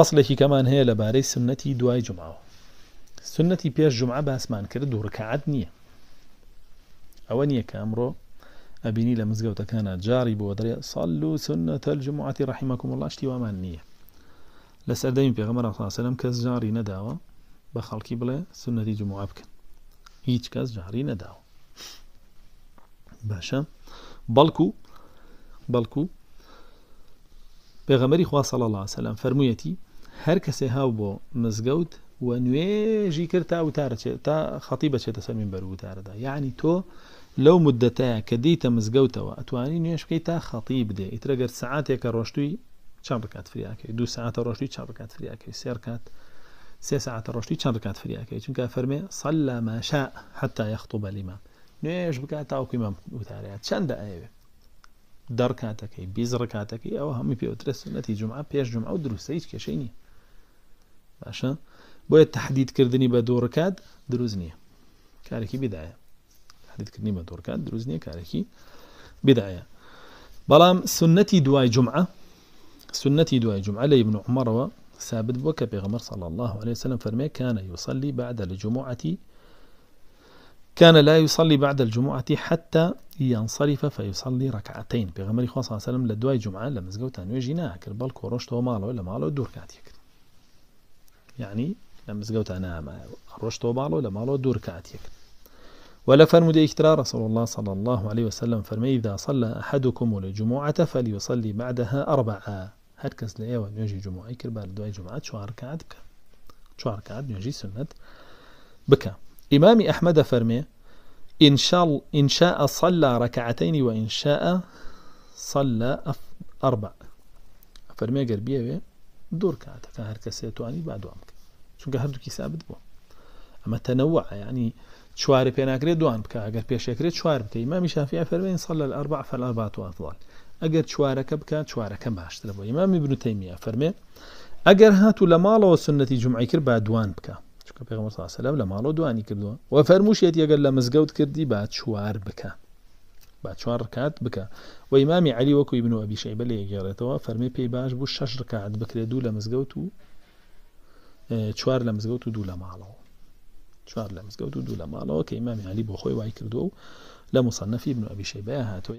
فەصلێکی کەمان هەیە لەبارەی سنەتی دوای جمعەوە سنەتی پێش جمعە باسمان کرد و ڕکعات نییە ئەوە نییە کە ئەمڕۆ ئەبینی لە مزگەوتەکانە جاری بۆ دەرێ ساڵ و سنەتە جمعاتی ڕحیمەکم وڵاشتی وامان نییە لە سەردەمی پێغمە ڕخلاسەلم کەس جاری نەداوە بە خەڵکی بڵێ سنەتی جمعە بکەن هیچ کەس جاری نەداوە باشە بەڵکو بەڵکو پێغەمەری خوا سەڵ الله سەلام فەرموویەتی هر کسی ها با مزگەوت و نوی جی کرد تا چه تا خطیبه چه بچێتە بر من ده یعنی تو تۆ لەو مدەتەیە کە و اتوانی ئەتوانی نوێشکەی تا خطیب ده ایتر اگر ساعت یک ڕۆشتووی چند رکات بکات فریاکەی دو ساعت ڕۆشتی چند بکات فریاکەی سێرکات سی ساعتە ڕۆشتی چند بکات فریاکەی چونکە فەرمێ سەلا ماشا حتا یەخت و بەلیما نوێژ بکات تاوکی مەم وتارەیە چەندە ئەوێ دەڕ کاتەکەی بیز ڕکاتەکەی ئەوە هەمووی پێوترە سنەتی جمعه پێش جمعە و دروستە هیچ کێشەی نیە باشا بۆیە تحديد كردني بدور كاد دروزنيه كاركي بدايه تحديد كردني بدور كاد دروزنيه كاركي بدايه بلام سنتي دواي جمعه سنتي دواي جمعه لي ابن و ثابت بووە بيغمر صلى الله عليه وسلم فرمي كان يصلي بعد الجمعة كان لا يصلي بعد الجمعة حتى ينصرف فيصلي ركعتين الله خاصة وسلم لدواي جمعة لمزقوتان ويجي ناكر بل كوروش تو مالو مالو دور كاتيكر يعني یعنی لە أنا ما تۆ باڵۆ لما لو دور كاتيك ولا فرمود إكترار رسول الله صلى الله عليه وسلم فرمي إذا صلى أحدكم الجمعة فليصلي بعدها أربعة هر نجي جمعة ئێوە نوێژی جمعة شو بە شو جمعات نجي سنة بكى إمام أحمد فرمى إن شاء إن شاء صلى ركعتين وإن شاء صلى أربع فرمى قربيه دوور کاتەکە هەر کەسێ توانی با دوام بکە چونکە هەردووکی سابت بوو ئەمە تەنەوە ینی چوارە پێناکرێت دوان بکە ئەگەر پێشێکرێت چوار بکەی مامی شافیا فەرمێن سەڵ لە ئەربع فەلاباتواتڵان ئەگەر چوارەکە بکە چوارەکە باشترە بۆ ئمامی بنوتەیمیە فەرمێ ئەگەر هاتو لە ماڵەوە سنەتی جمعی کرد با دوان بکە چکە پێغمەسەلام لە ماڵەوە دوانی کردووە وە فەرموشێت یەگەر لە مزگەوت کردی با چوار بکە بعد چوار ركعت بكا وإمام علي وكو ابن أبي بیشەی اللي لێگەێڕێتەوە فرمي بي باش بو شش ركعت بكرة دولة مزقوتو شوار لمزقوتو دولة معلو شوار لمزقوتو دولة معلو كإمام علي بو خوي و كردو لمصنف ابن أبي ئیمامی علی